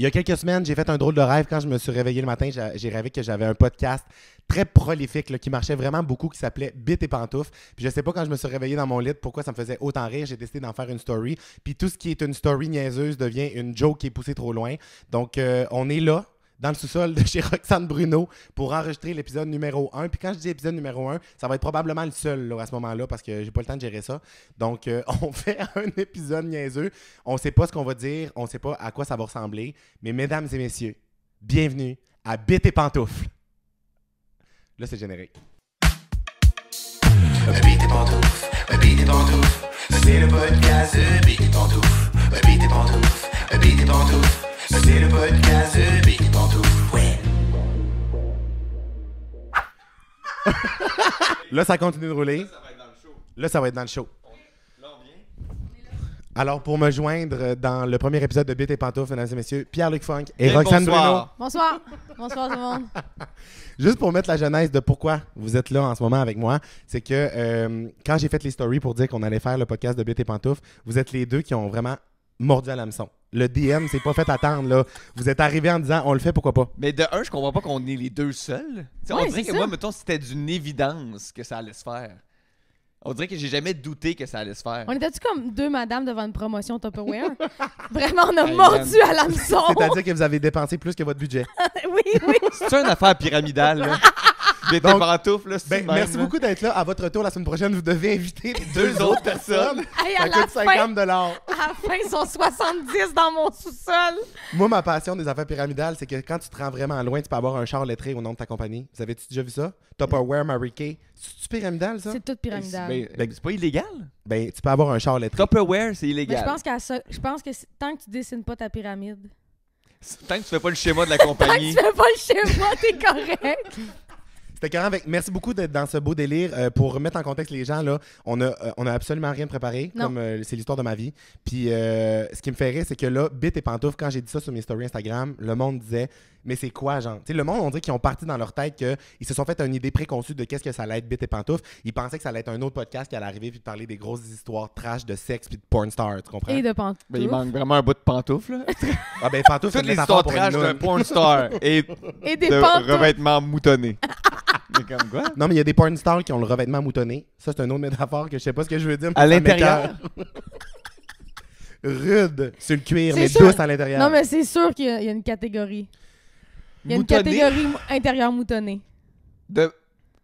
Il y a quelques semaines, j'ai fait un drôle de rêve quand je me suis réveillé le matin. J'ai rêvé que j'avais un podcast très prolifique qui marchait vraiment beaucoup, qui s'appelait Bit et Pantoufles. Puis je sais pas quand je me suis réveillé dans mon lit pourquoi ça me faisait autant rire. J'ai décidé d'en faire une story. Puis tout ce qui est une story niaiseuse devient une joke qui est poussée trop loin. Donc euh, on est là, dans le sous-sol de chez Roxane Bruno pour enregistrer l'épisode numéro 1. Puis quand je dis épisode numéro 1, ça va être probablement le seul à ce moment-là parce que j'ai pas le temps de gérer ça. Donc, euh, on fait un épisode niaiseux. On sait pas ce qu'on va dire, on sait pas à quoi ça va ressembler. Mais mesdames et messieurs, bienvenue à Bête et Pantoufles. Là, c'est générique. Euh, euh, et pantoufles, c'est le podcast de et pantoufles, et pantoufles, le podcast de Big Pantouf. Ouais. Là, ça continue de rouler. Là, ça va être dans le show. Alors, pour me joindre dans le premier épisode de Bit et Pantouf, mesdames et messieurs, Pierre-Luc Funk et, Roxane bonsoir. Bonsoir. tout le monde. Juste pour mettre la genèse de pourquoi vous êtes là en ce moment avec moi, c'est que euh, quand j'ai fait les stories pour dire qu'on allait faire le podcast de Bit et Pantouf, vous êtes les deux qui ont vraiment mordu à l'hameçon le DM c'est pas fait attendre. Là. Vous êtes arrivé en disant on le fait, pourquoi pas. Mais de un, je comprends pas qu'on est les deux seuls. on dirait que moi, mettons, c'était d'une évidence que ça allait se faire. On dirait que j'ai jamais douté que ça allait se faire. On était-tu comme deux madames devant une promotion Tupperware? Vraiment, on a mordu à l'hameçon. C'est-à-dire que vous avez dépensé plus que votre budget. oui, oui. C'est une affaire pyramidale, là. Ben, merci beaucoup d'être là. À votre retour la semaine prochaine, vous devez inviter deux autres personnes. à ça coûte 50 À la fin, ils sont 70 dans mon sous-sol. Moi, ma passion des affaires pyramidales, c'est que quand tu te rends vraiment loin, tu peux avoir un char lettré au nom de ta compagnie. Vous avez-tu déjà vu ça? Tupperware, Mary Kay. C'est-tu pyramidal, ça? C'est tout pyramidal. Ben, ben, c'est pas illégal? Ben, tu peux avoir un char lettré. Tupperware, c'est ben, illégal. je pense, je pense que tant que tu dessines pas ta pyramide... Tant que tu fais pas le schéma de la compagnie. Tant que tu fais pas le schéma, t'es correct. C'était avec. Merci beaucoup d'être dans ce beau délire. Euh, pour remettre en contexte les gens, là, on a, euh, on a absolument rien préparé. Comme euh, c'est l'histoire de ma vie. Puis ce qui me fait rire, c'est que là, Bit et Pantouf, quand j'ai dit ça sur mes stories Instagram, le monde disait Mais c'est quoi, genre sais, Le monde, on dirait qu'ils ont parti dans leur tête qu'ils se sont fait une idée préconçue de qu'est-ce que ça allait être Bit et Pantouf. Ils pensaient que ça allait être un autre podcast qui allait arriver puis parler des grosses histoires trash de sexe puis de porn stars Tu comprends Et de Pantouf. Mais il manque vraiment un bout de Pantouf, là. ah ben Pantouf, c'est histoires trash de porn et, des de revêtements moutonnés. Mais comme quoi? Non, mais il y a des porn stars qui ont le revêtement moutonné. Ça, c'est un autre métaphore que je sais pas ce que je veux dire. À l'intérieur? Rude sur le cuir, mais douce à l'intérieur. Non, mais c'est sûr qu'il y, a- une catégorie. Il y a une catégorie intérieure moutonnée. De...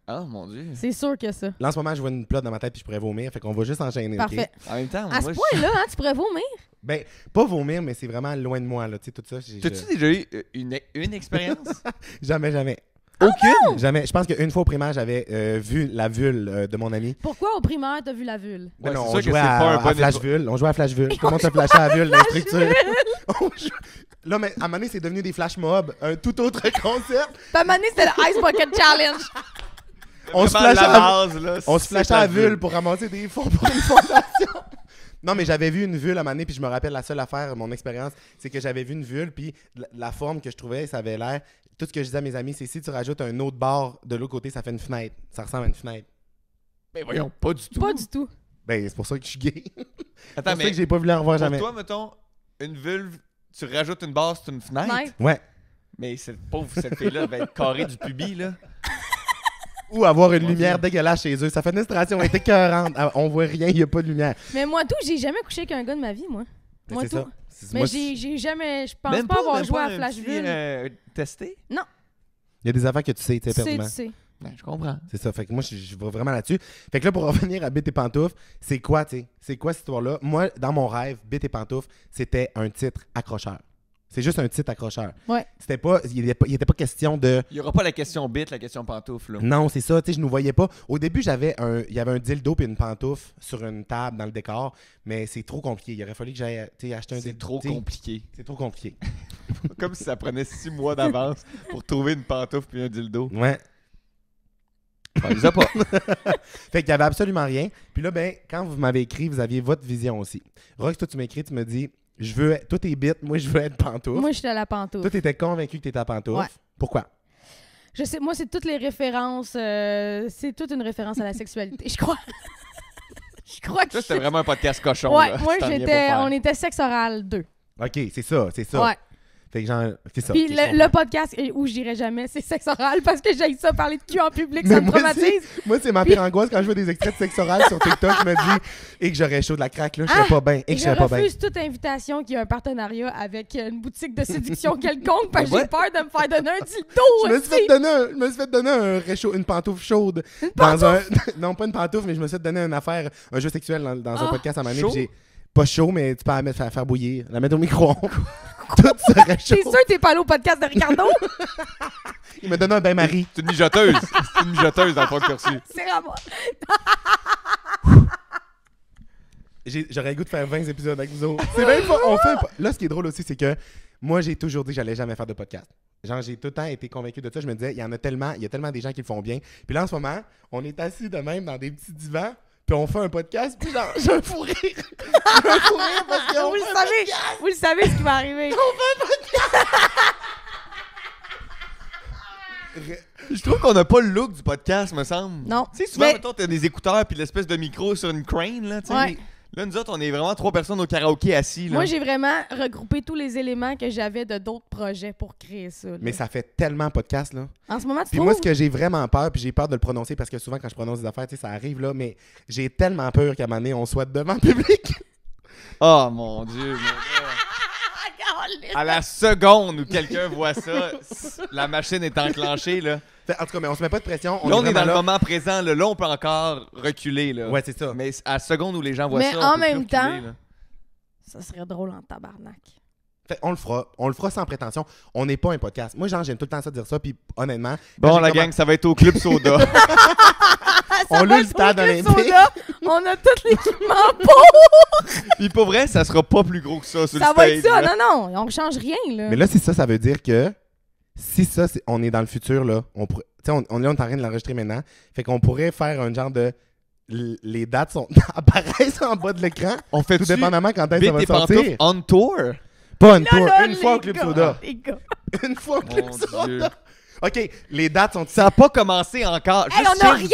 Ah, mon Dieu. C'est sûr que ça. Là, en ce moment, je vois une plotte dans ma tête puis je pourrais vomir. Fait qu'on va juste enchaîner. Parfait. En même temps, À ce point-là, hein, tu pourrais vomir. Ben, pas vomir, mais c'est vraiment loin de moi, là. Tu sais, tout ça. T'as-tu déjà eu euh, une, une expérience? Jamais, jamais. Ah Aucune, jamais. Je pense qu'une fois au primaire, j'avais euh, vu la vulve euh, de mon ami. Pourquoi au primaire, t'as vu la vulve? Ben on, jouait à, Flash vulve. on jouait à Flash Vulve. Comment t'as flashé à la vulve, l'instructeur? Là, mais à un c'est devenu des flash mobs, un tout autre concept. à un c'était le Ice Bucket Challenge. on se flashait à, base, là, pour ramasser des fonds pour une fondation. Non, mais j'avais vu une vulve à un puis je me rappelle la seule affaire, mon expérience, c'est que j'avais vu une vulve, puis la, forme que je trouvais, ça avait l'air tout ce que je dis à mes amis, c'est si tu rajoutes un autre bord de l'autre côté, ça fait une fenêtre. Ça ressemble à une fenêtre. Mais ben, voyons, pas du tout. Pas du tout. Ben, c'est pour ça que je suis gay. C'est pour ça que que j'ai pas voulu en revoir pour jamais. toi, mettons, une vulve, tu rajoutes une barre, c'est une fenêtre. Ouais. Mais cette pauvre, cette fille-là va être carrée du pubis, là. Ou avoir une lumière dégueulasse chez eux. Ça fait une on est écœurante. On ah, On voit rien, il n'y a pas de lumière. Mais moi, tout, j'ai jamais couché avec un gars de ma vie, moi. Moi, tout. Mais j'ai jamais. Je pense pas, avoir joué à Flashville. Euh, testé? Non. Il y a des affaires que tu sais, tu sais, tu sais. Ben, je comprends. C'est ça. Fait que moi, je, vais vraiment là-dessus. Fait que là, pour revenir à Bit et Pantoufles, c'est quoi, tu sais? C'est quoi cette histoire-là? Moi, dans mon rêve, Bit et Pantoufles, c'était un titre accrocheur. C'est juste un titre accrocheur. Ouais. C'était pas, il n'était pas, pas, question de. Il n'y aura pas la question bite, la question pantoufle. Là. Non, c'est ça. Tu sais, je ne voyais pas. Au début, j'avais un, il y avait un dildo et une pantoufle sur une table dans le décor, mais c'est trop compliqué. Il aurait fallu que j'aille acheter un dildo. C'est trop compliqué. C'est trop compliqué. Comme si ça prenait six mois d'avance pour trouver une pantoufle puis un dildo. Ouais. Enfin, pas. fait qu'il n'y avait absolument rien. Puis là, ben, quand vous m'avez écrit, vous aviez votre vision aussi. Rox, toi, tu m'écris, tu me dis je veux. Être... Toi, t'es bite, moi, je veux être pantoufle. Moi, je suis à la pantoufle. Toi, t'étais convaincu que t'étais à pantoufle. Pourquoi? Je sais, moi, c'est toutes les références. Euh, c'est toute une référence à la sexualité, je crois. je crois que. Ça, c'était vraiment un podcast cochon. Ouais, moi, j'étais. On était sexe oral 2. Ok, c'est ça, c'est ça. Fait que genre, c'est ça. Puis le, podcast où j'irai jamais, c'est sexe oral parce que j'aime ça parler de cul en public, ça me traumatise. Moi, c'est ma pire angoisse quand je vois des extraits de sexe oral sur TikTok, je me dis et que j'aurais chaud de la craque là, je serais ah, pas bien, et je serais pas bien. Je refuse toute invitation qui a un partenariat avec une boutique de séduction quelconque parce que j'ai peur de me faire donner un dildo. Je me suis fait donner, je me suis fait donner un réchaud, une pantoufle chaude une dans un non pas une pantoufle, mais je me suis fait donner une affaire un jeu sexuel dans, un ah, podcast à ma j'ai pas chaud mais tu peux la mettre faire, faire bouillir, la mettre au micro-ondes. Tout se T'es sûr que t'es pas allé au podcast de Ricardo? Il me donne un bain-marie. C'est une mijoteuse. C'est une mijoteuse dans le fond C'est à moi. J'aurais le goût de faire 20 épisodes avec vous autres. C'est même pas, on fait Là, ce qui est drôle aussi, c'est que moi, j'ai toujours dit que j'allais jamais faire de podcast. Genre, j'ai tout le temps été convaincu de ça. Je me disais, il y en a tellement, il y a tellement des gens qui le font bien. Puis là, en ce moment, on est assis de même dans des petits divans puis on fait un podcast, puis j'ai un vais rire. J'ai un parce ah, que. vous le savez, Vous le savez ce qui va arriver. On fait un podcast. Je trouve qu'on n'a pas le look du podcast, me semble. Non. Tu sais, souvent, Mais- mettons, t'as des écouteurs puis l'espèce de micro sur une crane, là, tu sais. Là, nous autres, on est vraiment trois personnes au karaoké assis. Moi, j'ai vraiment regroupé tous les éléments que j'avais de d'autres projets pour créer ça. Mais ça fait tellement podcast, là. En ce moment, tu Puis moi, ce que j'ai vraiment peur, puis j'ai peur de le prononcer parce que souvent, quand je prononce des affaires, tu sais, ça arrive, là, mais j'ai tellement peur qu'à un moment donné, on soit devant le public. Oh mon Dieu. mon Dieu. À la seconde où quelqu'un voit ça, la machine est enclenchée, là en tout cas, mais on se met pas de pression. On là, on est, dans le moment présent. Là, on peut encore reculer. Là. Ouais, c'est ça. Mais à la seconde où les gens voient mais ça. Mais en on même temps, ça serait drôle en tabarnak. Fait, on le fera. On le fera sans prétention. On n'est pas un podcast. Moi, genre, j'aime tout le temps ça dire ça. Puis honnêtement. Bon, la gang, ça va être au Club Soda. on l'a le stade olympique. on a tout l'équipement pour. Puis pour vrai, ça sera pas plus gros que ça sur ça le va être ça. Non, non, on change rien. Là. Mais là, c'est ça. Ça veut dire que si ça, on est dans le futur, là, on, tu on, on, est en train de l'enregistrer maintenant. Fait qu'on pourrait faire un genre de. Les dates sont, apparaissent en bas de l'écran. On fait tout dépendamment quand ça va sortir. On tour? Pas on tour. Une fois au Club Soda. Une fois au Club Soda. OK, les dates sont. Ça n'a pas commencé encore. on n'a rien dit.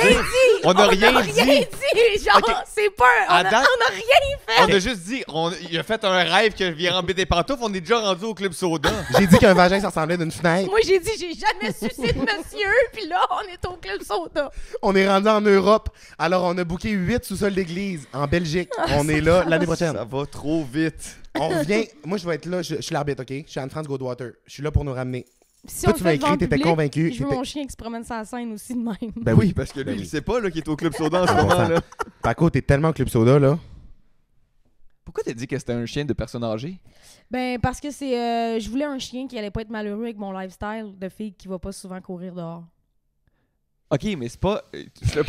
On n'a rien, dit. rien dit. Genre, c'est pas. On n'a rien fait. On a juste dit, on... il a fait un rêve que je viens des pantoufles. On est déjà rendu au club soda. j'ai dit qu'un vagin, s'en ressemblait d'une fenêtre. Moi, j'ai dit, j'ai jamais suicidé de monsieur. Puis là, on est au club soda. On est rendu en Europe. Alors, on a booké huit sous-sols d'église en Belgique. Ah, on est là l'année prochaine. Ça va trop vite. On vient. Moi, je vais être là. Je, suis l'arbitre, OK? Je suis Anne-France Goldwater. Je suis là pour nous ramener si on tu m'as écrit, t'étais convaincu. Je veux mon chien qui se promène la scène aussi de même. Ben oui, ben parce que lui, il sait pas qu'il est au Club Soda en ah ce moment. Là. Paco, t'es tellement au Club Soda, là. Pourquoi t'as dit que c'était un chien de personne âgée? Ben, parce que c'est. Euh, je voulais un chien qui allait pas être malheureux avec mon lifestyle de fille qui va pas souvent courir dehors. OK, mais c'est pas. Euh,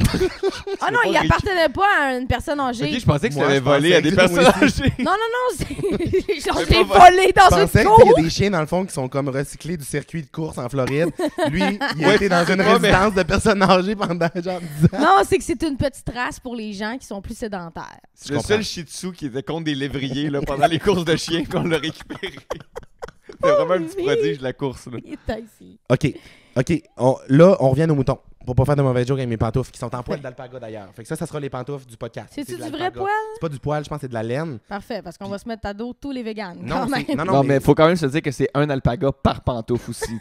ah non, il appartenait pas à une personne âgée. je pensais que c'était volé à des personnes âgées. Non, non, non, c'est. j'en j'ai volé volé Je dans une pensais qu'il y des chiens, dans le fond, qui sont comme recyclés du circuit de course en Floride. Lui, il était dans une résidence de personnes âgées pendant genre 10 ans. Non, c'est que c'est une petite race pour les gens qui sont plus sédentaires. C'est Le seul Shih Tzu qui était contre des lévriers là, pendant les courses de chiens qu'on l'a récupéré. C'est oh, vraiment un petit prodige de la course. Là. OK, OK. là, on revient aux moutons. Pour pas faire de mauvais jours avec mes pantoufles qui sont en poil d'alpaga d'ailleurs. Fait que ça, ça sera les pantoufles du podcast. C'est-tu du vrai poil? C'est pas du poil, je pense c'est de la laine. Parfait, parce qu'on va se mettre à dos tous les véganes. Non, non, non, mais il faut quand même se dire que c'est un alpaga par pantoufle aussi.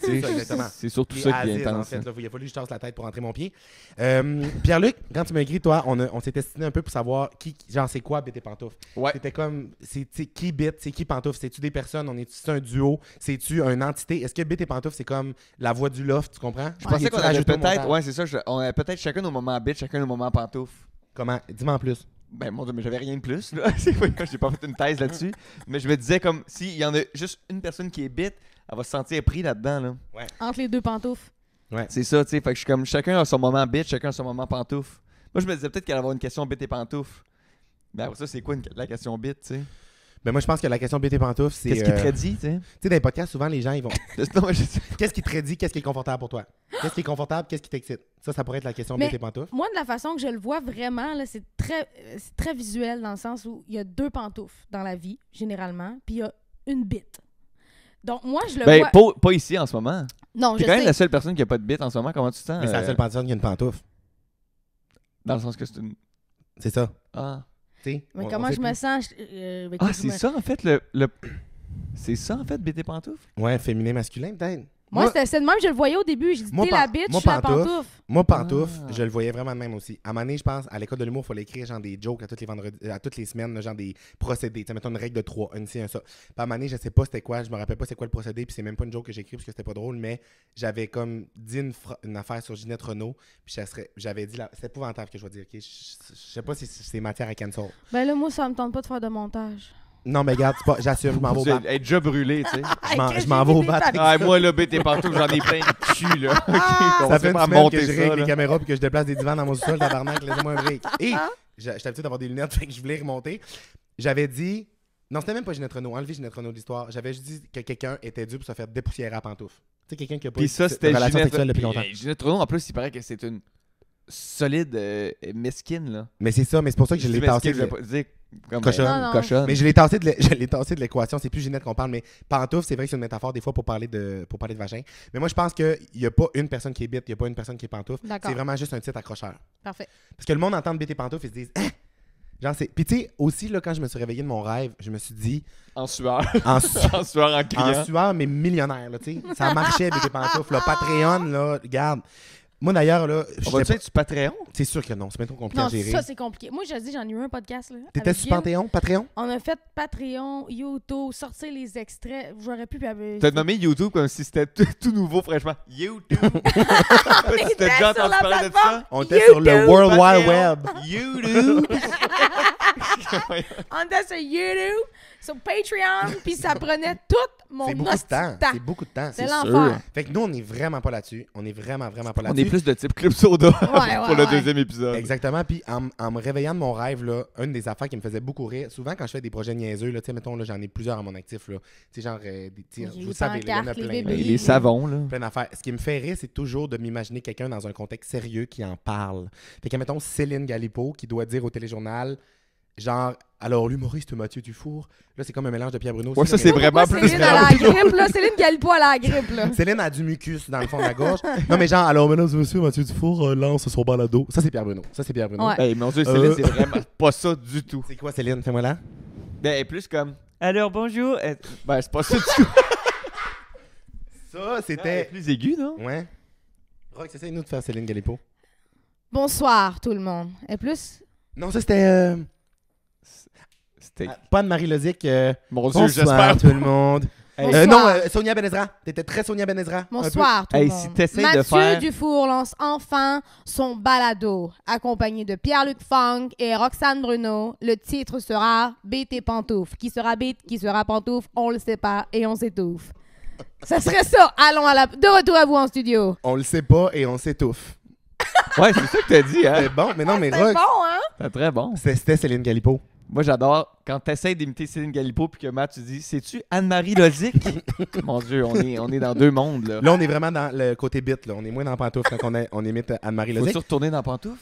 c'est surtout ça qui est intense. En fait, il a fallu que je tasse la tête pour entrer mon pied. Euh, Pierre-Luc, quand tu m'as écrit, toi, on, on s'est testé un peu pour savoir qui, genre, c'est quoi bit et pantoufles. Ouais. C'était comme, c'est qui bit, c'est qui pantoufle, c'est-tu des personnes, on est-tu un duo, c'est-tu une entité? Est-ce que bit et pantoufles, c'est comme la voix du loft, tu comprends? Je pensais qu'on peut-être, c'est ça. on a euh, peut-être chacun nos moment bite, chacun nos moment pantouf. Comment Dis-moi en plus. Ben, mon Dieu, mais j'avais rien de plus, là. J'ai pas fait une thèse là-dessus. mais je me disais, comme, s'il y en a juste une personne qui est bite, elle va se sentir pris là-dedans, là. Ouais. Entre les deux pantoufles. C'est ça, tu sais. Fait que je suis comme, chacun a son moment bite, chacun a son moment pantouf. Moi, je me disais peut-être qu'elle allait avoir une question bite et pantoufle. Mais ben, après ça, c'est quoi la question bite, tu sais? Mais ben, moi, je pense que la question BT Pantouf, c'est. Qu'est-ce qui te dit, tu sais? dans les podcasts, souvent, les gens, ils vont. Qu'est-ce qui te redit? Qu'est-ce qui est confortable pour toi? Qu'est-ce qui est confortable? Qu'est-ce qui t'excite? Ça, ça pourrait être la question BT Pantouf. Moi, de la façon que je le vois vraiment, c'est très, très visuel dans le sens où il y a deux pantoufles dans la vie, généralement, puis il y a une bite. Donc, moi, je le ben, vois. Pas, pas ici en ce moment. Non, je quand même la seule personne qui a pas de bite en ce moment. Comment tu te sens? c'est la euh? seule personne qui a une pantoufle. Dans le sens que c'est une. C'est ça. Ah. Mais comment je me sens? Euh, ben, ah, c'est ça, en fait, le... le... C'est ça, en fait, BT Pantouf? Ouais, féminin, masculin, peut-être. Moi, c'était c'est le même, je le voyais au début. Je dis, t'es la bitch, je pantouf, la Moi, pantouf, ah. je le voyais vraiment de même aussi. À un moment je pense, à l'école de l'humour, il fallait écrire genre des jokes à toutes les, euh, à toutes les semaines, genre des procédés. Tu mettons une règle de trois, une ci, un ça. à un moment je sais pas c'était quoi, je me rappelle pas c'est quoi le procédé, puis c'est même pas une joke que j'ai écrit parce que c'était pas drôle, mais j'avais comme dit une, affaire sur Ginette Renault, puis j'avais dit, c'est épouvantable que je vais dire, ok? Je, je sais pas si c'est matière à cancel. Ben là, moi, ça me tente pas de faire de montage. Non, mais regarde, j'assure, je m'en vais au bat. Elle déjà brûlé, tu sais. Je m'en- vais au bat. Ah, moi, là, bête tes partout, j'en ai plein de cul, là. Ah! Ça fait que je règle les caméras puis que je déplace des divans dans mon sous-sol, tabarnak, laissez-moi un break. Et ah! j'étais habitué d'avoir des lunettes, fait que je voulais remonter. J'avais dit... Non, c'était même pas Ginette Renault. Enlevez Ginette Renault de J'avais juste dit que quelqu'un était dû pour se faire dépoussiérer à pantoufles. Tu sais, quelqu'un qui a pas Puis ça, c'était relation sexuelle depuis longtemps. en plus, il paraît que c'est une solide euh, mesquine, là. Mais c'est ça, mais c'est pour ça que je l'ai tassé. Je comme cochonne. Mais je l'ai tassé de l'équation, c'est plus génial qu'on parle, mais pantoufle, c'est vrai que c'est une métaphore des fois pour parler de, pour parler de vagin. Mais moi, je pense qu'il n'y a pas une personne qui est bite, il n'y a pas une personne qui est pantoufle. C'est vraiment juste un titre accrocheur. Parfait. Parce que le monde entend bite et pantoufle, ils se disent. Hein? Genre, c'est. Puis, tu sais, aussi, là, quand je me suis réveillé de mon rêve, je me suis dit. En sueur. En, sueur, en criant. En sueur, mais millionnaire, Ça marchait, des Patreon, là, regarde. Moi, d'ailleurs, là. On va tu être sur Patreon? C'est sûr que non. C'est maintenant compliqué non, à gérer. ça, c'est compliqué. Moi, j'ai dit, j'en ai eu un podcast. là. T'étais sur Patreon, Patreon? On a fait Patreon, YouTube, sortir les extraits. J'aurais pu. T'as nommé YouTube comme si c'était tout nouveau, franchement. YouTube! déjà de ça On était sur le World Wide Web. YouTube! on était sur YouTube, sur Patreon, puis ça prenait tout mon beaucoup de temps. C'est beaucoup de temps. C'est l'enfer. Fait que nous, on n'est vraiment pas là-dessus. On est vraiment, vraiment pas là-dessus. On est plus de type Club Soda pour le deuxième épisode. Exactement. Puis en, me réveillant de mon rêve, là, une des affaires qui me faisait beaucoup rire, souvent quand je fais des projets niaiseux, là, mettons, là, j'en ai plusieurs à mon actif. Là. sais, genre, euh, des, vous savez, Les, savons. Là. Plein Ce qui me fait rire, c'est toujours de m'imaginer quelqu'un dans un contexte sérieux qui en parle. Fait que, mettons, Céline Galipo qui doit dire au téléjournal Genre, alors l'humoriste Mathieu Dufour, là c'est comme un mélange de Pierre Bruno. Ouais, ça c'est vraiment plus. Céline à la grippe, là. Céline Galipo à la grippe, là. Céline a du mucus dans le fond de la gorge. non, mais genre, alors mesdames monsieur Mathieu Dufour euh, lance son balado. Ça c'est Pierre Bruno. Ça c'est Pierre Bruno. Ouais. mon Dieu, Céline, c'est euh. vraiment pas ça du tout. C'est quoi Céline Fais-moi là. Ben, elle est plus comme. Alors bonjour. Ben, c'est pas ça du tout. ça, c'était. plus aigu, non Ouais. Rock, essaye-nous de faire Céline Galipo. Bonsoir tout le monde. Et plus. Non, ça c'était. Euh, ah, pas de Marie Lozic. Euh, bonsoir tout le monde. Euh, non, euh, Sonia Benezra. T'étais très Sonia Benezra. Bonsoir, tout le monde. Mathieu Dufour lance enfin son balado, accompagné de Pierre-Luc Fang et Roxane Bruno. Le titre sera et Pantoufle. Qui sera Bête, qui sera pantoufle, on le sait pas et on s'étouffe. ça serait ça. Allons à la... de retour à vous en studio. On le sait pas et on s'étouffe. ouais, c'est ça que t'as dit, hein. C'est bon, mais non, mais ah, bon, hein? C'est très bon. C'était Céline Galipo. Moi, j'adore quand tu essaies d'imiter Céline Galipo puis que Matt, tu dis C'est-tu Anne-Marie Lozic Mon Dieu, on est, on est dans deux mondes. Là. là, on est vraiment dans le côté bit. Là. On est moins dans pantoufle quand on, imite Anne-Marie Lozic. Faut-tu retourner dans pantoufle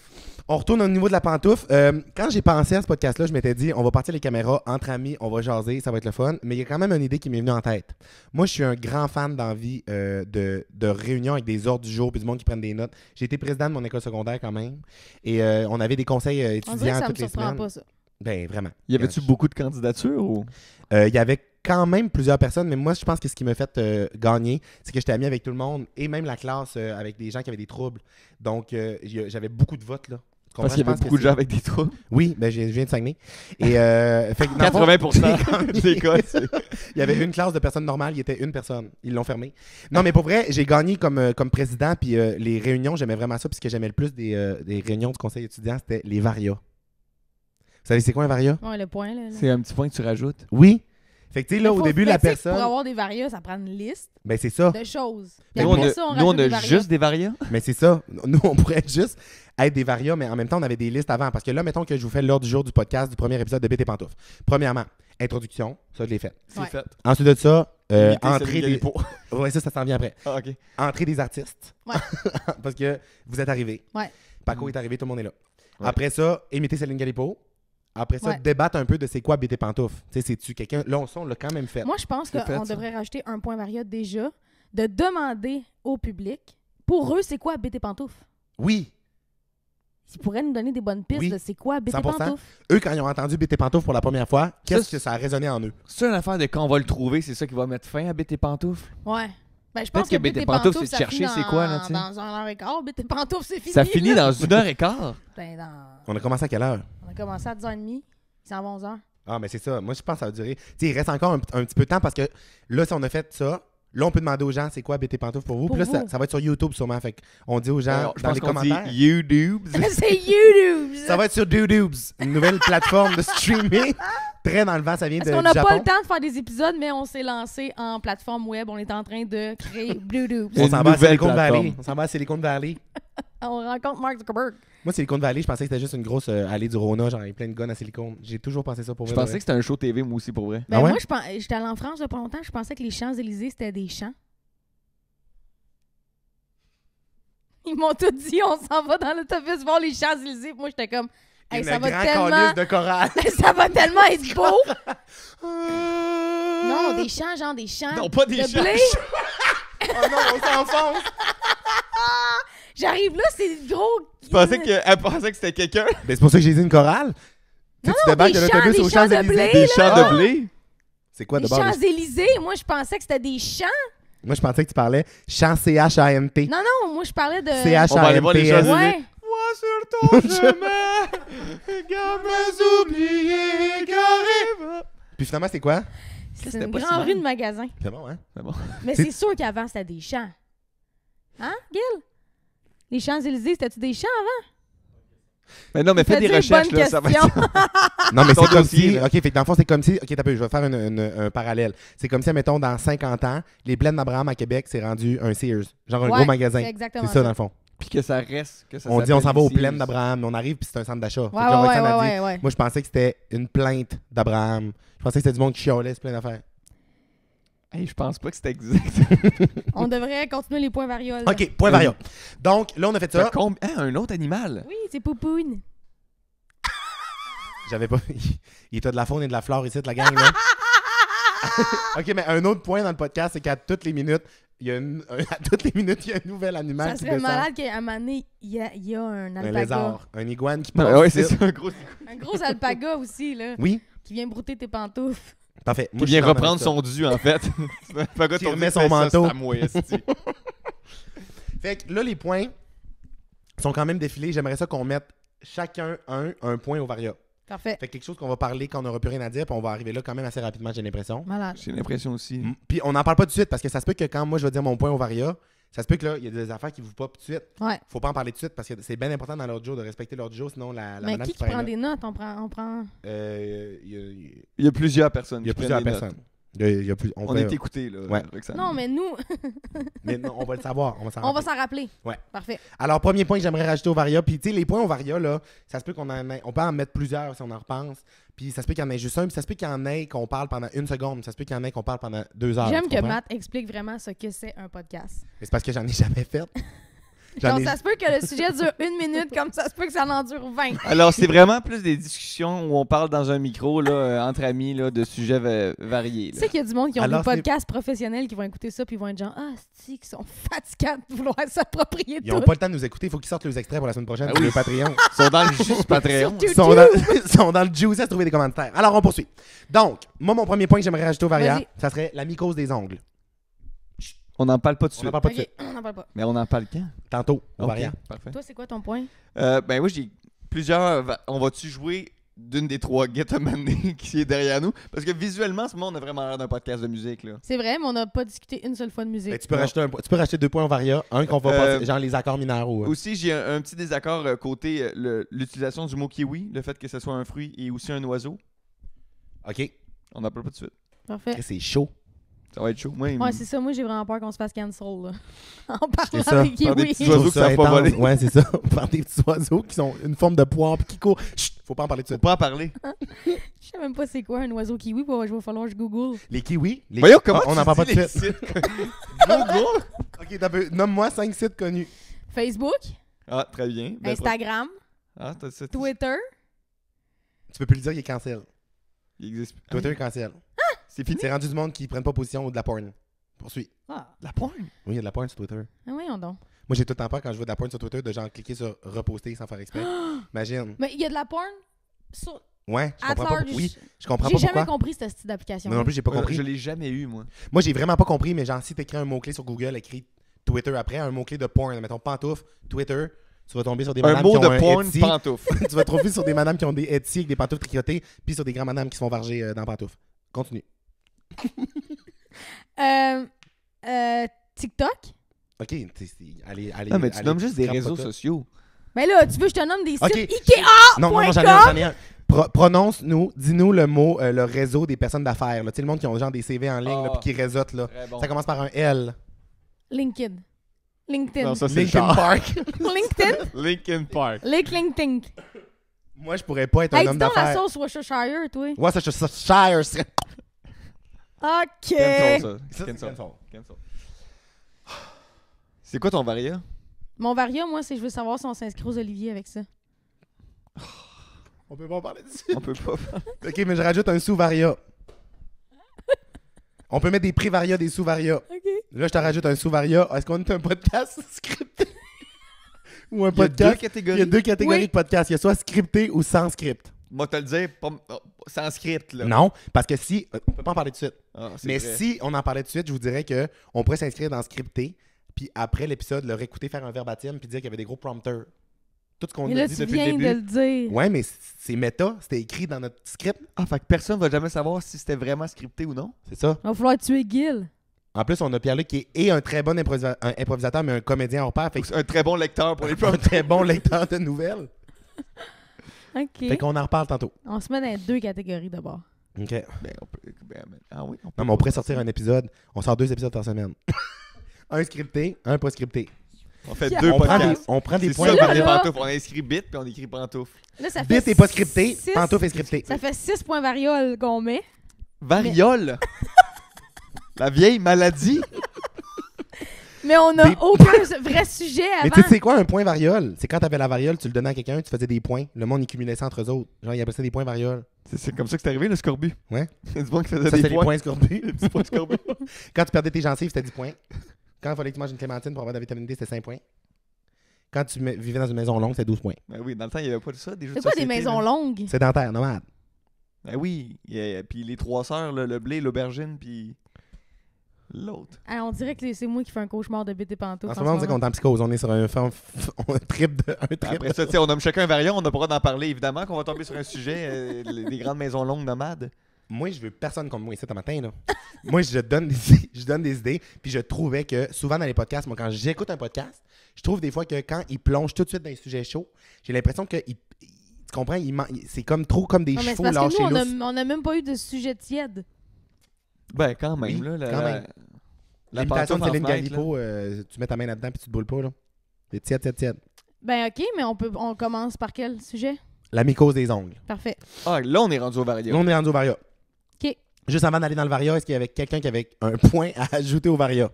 on retourne au niveau de la pantoufle. Euh, quand j'ai pensé à ce podcast-là, je m'étais dit, on va partir les caméras entre amis, on va jaser, ça va être le fun. Mais il y a quand même une idée qui m'est venue en tête. Moi, je suis un grand fan d'envie euh, de, de réunions avec des ordres du jour puis du monde qui prennent des notes. J'ai été président de mon école secondaire quand même. Et euh, on avait des conseils étudiants on que ça me Pas ça. Ben, vraiment. Y avait-tu beaucoup de candidatures ou? Il euh, y avait quand même plusieurs personnes, mais moi, je pense que ce qui m'a fait euh, gagner, c'est que j'étais ami avec tout le monde et même la classe euh, avec des gens qui avaient des troubles. Donc, j'avais beaucoup de votes, là. Parce qu'il y avait beaucoup de gens avec des troubles. Oui, ben, je viens de Saguenay. Et, 80% des il y avait une classe de personnes normales, il était une personne. Ils l'ont fermé. Non, mais pour vrai, j'ai gagné comme, comme président, puis les réunions, j'aimais vraiment ça, puisque j'aimais le plus des, des réunions du conseil étudiant, c'était les varias c'est quoi un varia? C'est un petit point que tu rajoutes. Oui. Fait que, tu sais, là, au début, la personne. Pour avoir des varia, ça prend une liste ben, c'est ça. de choses. Nous, on a, on a juste des varias. Mais c'est ça. Nous, on pourrait juste être des varias, mais en même temps, on avait des listes avant. Parce que là, mettons que je vous fais l'ordre du jour du podcast du premier épisode de et Pantouf. Premièrement, introduction. Ça, je l'ai fait. C'est fait. Ensuite de ça, euh, entrée des. pots. Ouais, ça, ça s'en vient après. Ah, entrée des artistes. Parce que vous êtes arrivés. Paco est arrivé, tout le monde est là. Après ça, imiter Céline Galipo. Après ça, débattre un peu de c'est quoi BT Pantouf. Tu sais, c'est-tu quelqu'un. Là, on, l'a quand même fait. Moi, je pense qu'on devrait rajouter un point Maria, déjà, de demander au public, pour eux, c'est quoi BT Pantouf? Oui. Ils pourraient nous donner des bonnes pistes de c'est quoi BT 100%. Eux, quand ils ont entendu BT Pantouf pour la première fois, qu'est-ce que ça a résonné en eux? C'est une affaire de quand on va le trouver, c'est ça qui va mettre fin à BT Pantouf? Ouais peut ben, je que, que Bête pantoufles, c'est de chercher c'est quoi, là, tu sais. Dans et quart, c'est fini. Ça finit dans une heure et quart. Ben, on a commencé à quelle heure? On a commencé à 10h30. C'est à 11h. Ah, mais c'est ça. Moi, je pense que ça va durer. Tu sais, il reste encore un, petit peu de temps parce que là, si on a fait ça, Là, on peut demander aux gens c'est quoi BT Pantouf pour vous. Puis là, Ça, va être sur YouTube sûrement. Fait on dit aux gens ben, dans les commentaires. Dit YouTube. c'est YouTube. Ça va être sur YouTube, une nouvelle plateforme de streaming. Très dans le vent, ça vient Parce de. On n'a pas le temps de faire des épisodes, mais on s'est lancé en plateforme web. On est en train de créer Blue On s'en va à Silicon Valley. On s'en va à Silicon Valley. on rencontre Mark Zuckerberg. Moi, Silicon Valley, je pensais que c'était juste une grosse euh, allée du Rona, genre plein de guns à Silicon. J'ai toujours pensé ça pour vrai. Je pensais que c'était un show TV, moi aussi, pour vrai. Ben, ah Moi, j'étais allé en France il y a pas longtemps, je pensais que les Champs-Élysées, c'était des champs. Ils m'ont tout dit, on s'en va dans l'autobus voir les Champs-Élysées. Moi, j'étais comme, ça, va tellement... ça va tellement être beau. Euh. Non, des champs, genre des champs. Non, pas des de champs. oh non, on s'enfonce. J'arrive là, c'est gros. Tu pensais euh, pensait que c'était quelqu'un? mais ben, c'est pour ça que j'ai dit une chorale. Non, tu débarques de l'autobus aux Champs-Élysées. Des champs de blé. C'est quoi de Champs-Élysées, moi, je pensais que c'était des champs. Moi, je pensais que tu parlais champs c h a m t Non, non, moi, je parlais de. C-H-A-M-P. Ouais. Moi, sur ton chemin, gamins oubliés qu'arrive. Puis finalement, c'est quoi? C'est une grande rue de magasin. C'est bon, hein? C'est bon. Mais c'est sûr qu'avant, c'était des champs. Hein, Gil? Les Champs-Élysées, c'était-tu des champs avant? Mais non, mais fais des recherches, là, ça va non, mais c'est comme si... OK, dans le fond, c'est comme si... OK, t'as je vais faire un parallèle. C'est comme si, mettons, dans 50 ans, les plaines d'Abraham à Québec, c'est rendu un Sears, genre un gros magasin. C'est ça, dans le fond. Puis que ça reste... Que ça on dit, on s'en va aux plaines d'Abraham, on arrive, puis c'est un centre d'achat. Moi, je pensais que c'était une plainte d'Abraham. Je pensais que c'était du monde qui chialait, plein d'affaires. Hey, je pense pas que c'est exact. on devrait continuer les points varioles. OK, point varioles. Donc, là, on a fait ça. Hein, un autre animal. Oui, c'est Poupoune. J'avais pas. Il était de la faune et de la flore ici, de la gang, là. OK, mais un autre point dans le podcast, c'est qu'à toutes les minutes, il y a une... à toutes les minutes, il y a un nouvel animal Ça serait malade qu'à un moment il y a, il y a un alpaga. Un lézard, un iguane qui ah, passe. Oui, c'est ça, un gros... un gros alpaga aussi, là. Oui. Qui vient brouter tes pantoufles. Parfait. il vient reprendre son dû, en fait. Il remet son manteau. fait que là, les points sont quand même défilés. J'aimerais ça qu'on mette chacun un, un point au varia. Parfait. Fait quelque chose qu'on va parler quand on n'aura plus rien à dire, puis on va arriver là quand même assez rapidement, j'ai l'impression. J'ai l'impression aussi. Mm. Puis on n'en parle pas tout de suite parce que ça se peut que quand moi je vais dire mon point au varia, ça se peut que là, il y a des affaires qui vous popent tout de suite. Ouais. Faut pas en parler tout de suite parce que c'est bien important dans l'ordre du jour de respecter l'ordre du jour, sinon la, Mais qui, prend des notes, on prend. On prend... Euh, il y, a plusieurs personnes. Il y a plusieurs personnes. Il y a, on, est écoutés, là, Non, mais nous. mais non, on va le savoir. On va s'en rappeler. Ouais. Parfait. Alors, premier point que j'aimerais rajouter au Varia. Puis, tu sais, les points au Varia, là, ça se peut qu'on en, on peut en mettre plusieurs si on en repense. Puis ça se peut qu'il y en ait juste un, puis ça se peut qu'il y en ait qu'on parle pendant une seconde, ça se peut qu'il y en ait qu'on parle pendant deux heures. J'aime que Matt explique vraiment ce que c'est un podcast. Mais c'est parce que j'en ai jamais fait. Donc, ça se peut que le sujet dure une minute, comme ça se peut que ça en dure 20. Alors, c'est vraiment plus des discussions où on parle dans un micro, là, euh, entre amis, là, de sujets variés. Tu sais qu'il y a du monde qui ont des podcasts professionnels qui vont écouter ça, puis ils vont être genre, ah, c'est qui sont fatigants de vouloir s'approprier tout. » Ils n'ont pas le temps de nous écouter, il faut qu'ils sortent les extraits pour la semaine prochaine ah le Patreon. Ils sont dans le juice Patreon. Ils sont, dans... sont, dans... le juice à trouver des commentaires. Alors, on poursuit. Donc, moi, mon premier point que j'aimerais rajouter au variable, ça serait la mycose des ongles. On n'en parle pas de suite. On n'en parle pas de On n'en parle pas. Mais on en parle quand? Tantôt, on Parfait. Toi, c'est quoi ton point? Euh, ben oui, j'ai plusieurs. On va-tu jouer d'une des trois guettes qui est derrière nous? Parce que visuellement, ce moment, on a vraiment l'air d'un podcast de musique. C'est vrai, mais on n'a pas discuté une seule fois de musique. Ben, tu, peux racheter deux points en varia, un qu'on va euh, pas, genre les accords minéraux. Euh. Aussi, j'ai un, un, petit désaccord côté l'utilisation du mot kiwi, le fait que ce soit un fruit et aussi un oiseau. OK. On n'en parle pas de suite. Parfait. C'est chaud. Ça va être chaud. Moi, Ouais, c'est ça. Moi, j'ai vraiment peur qu'on se fasse cancel, là. en parlant ça. des Par des petits oiseaux. qui savent pas Ouais, c'est ça. Par des petits oiseaux qui sont une forme de poire qui court. Chut, faut pas en parler de ça. faut pas en parler. Je sais même pas c'est quoi un oiseau kiwi. Bon, je vais falloir que je Google. Les kiwis. Les... Voyons comment ah, on tu parle pas de les Google. Ok, Nomme-moi cinq sites connus. Facebook, Ah, très bien. Ben, Instagram, Ah, t'as Twitter. Tu peux plus le dire, il est cancel. Il existe. Twitter est cancel. C'est fini. C'est rendu du monde qui prennent pas position ou de la porn. Poursuit. De ah. la porn? Oui, il y a de la porn sur Twitter. Ah, on donc. Moi, j'ai tout le temps peur quand je vois de la porn sur Twitter de genre cliquer sur reposter sans faire exprès. Imagine. Mais il y a de la porn sur. Ouais, je comprends pas. Oui, je comprends pas. J'ai jamais compris ce style d'application. Non, non plus, j'ai pas euh, compris. Je l'ai jamais eu, moi. Moi, j'ai vraiment pas compris, mais genre, si t'écris un mot-clé sur Google, écrit Twitter après, un mot-clé de porn, mettons pantouf, Twitter, tu vas tomber sur des madames qui ont de un porn, pantouf. tu vas tomber trouver sur des madames qui ont des Etsy avec des pantoufles tricotées, puis sur des grands madames qui sont font euh, dans pantoufles. Continue. Euh, euh, TikTok. OK, allez, allez. Non, mais tu nommes juste des réseaux sociaux. Mais là, tu veux que je te nomme des sites Ikea? Non, non, non, j'en ai un, Prononce-nous, dis-nous le mot, euh, le réseau des personnes d'affaires. là. Tu sais, le monde qui ont genre des CV en ligne, là, ah, qui réseautent, là. Ça commence par un L. LinkedIn. LinkedIn. Non, c'est Park. LinkedIn. LinkedIn Park. Link LinkedIn. Moi, je pourrais pas être un Hey, dis donc la sauce Worcestershire, toi. Ouais, OK. C'est quoi ton varia? Mon varia, moi, c'est je veux savoir si on s'inscrit aux Olivier avec ça. On peut pas en parler dessus. On peut pas. ok, mais je rajoute un sous-varia. On peut mettre des prix varia des sous-varia. OK. Là, je te rajoute un sous-varia. Est-ce qu'on est un podcast scripté? ou un podcast? Il y a deux catégories, de podcasts. Il y a soit scripté ou sans script. Moi, te le dire, oh, sans script. Là. Non, parce que si. Euh, on peut pas en parler de suite. Ah, mais si on en parlait de suite, je vous dirais qu'on pourrait s'inscrire dans scripté, puis après l'épisode, leur réécouter, faire un verbatim, puis dire qu'il y avait des gros prompteurs tout ce qu'on a dit depuis le début. de le dire. Ouais, mais c'est méta, c'était écrit dans notre script. Ah, fait que personne va jamais savoir si c'était vraiment scripté ou non. C'est ça. On va falloir tuer Gil. En plus, on a Pierre-Luc qui est un très bon improvisateur, mais un comédien hors pair. Un très bon lecteur pour les Un très bon lecteur de nouvelles. Fait qu'on en reparle tantôt. On se met dans deux catégories d'abord. OK. Ben, on peut... Ben, ben, ah oui, on peut... Non, mais on pourrait sortir un épisode. On sort deux épisodes par semaine. un scripté, un pas scripté. On fait deux podcasts. on prend des points ça, des pantoufles. On inscrit bit puis on écrit pantoufles. bit est pas scripté, Pantouf est scripté. Ça fait six points variole qu'on met. Variole? La vieille maladie? Mais on n'a aucun vrai sujet avant. Mais tu sais, quoi un point variole? C'est quand t'avais la variole, tu le donnais à quelqu'un, tu faisais des points. Le monde, il cumulait ça entre eux autres. Genre, il appelait ça des points variole. C'est comme ça que c'est arrivé, le scorbut. Ouais. C'est bon qui faisait des points. quand tu perdais tes gencives, c'était 10 points. Quand il fallait que tu manges une clémentine pour avoir de la vitamine D, c'était 5 points. Quand tu vivais dans une maison longue, c'était 12 points. Ben oui, dans le temps, il n'y avait pas de ça. C'est quoi des maisons longues? C'est dentaire, nomade. Ben oui, puis les trois sœurs, le blé, l'aubergine, puis L'autre. Ah, on dirait que c'est moi qui fais un cauchemar de bébé pantou. En ce moment, on dit qu'on est en psychose. On est sur un, trip de. Un trip Après ça, on nomme chacun un variant. On n'a pas d'en parler. Évidemment qu'on va tomber sur un sujet des euh, grandes maisons longues nomades. Moi, je veux personne comme moi ici ce matin. Là. moi, je donne, des, je donne des idées. Puis je trouvais que souvent dans les podcasts, moi, quand j'écoute un podcast, je trouve des fois que quand il plonge tout de suite dans les sujets chauds, j'ai l'impression que... tu comprends, c'est comme trop comme des chevaux là que nous. On n'a même pas eu de sujet tiède. Ben, quand même, là. La, quand L'imitation de Céline Galipo, euh, tu mets ta main là-dedans puis tu te boules pas, là. C'est tiède, tiède, tiède. Ben, OK, mais on, peut, on commence par quel sujet? La mycose des ongles. Parfait. Ah, là, on est rendu au varia. Là, on est rendu au varia. OK. Juste avant d'aller dans le varia, est-ce qu'il y avait quelqu'un qui avait un point à ajouter au varia?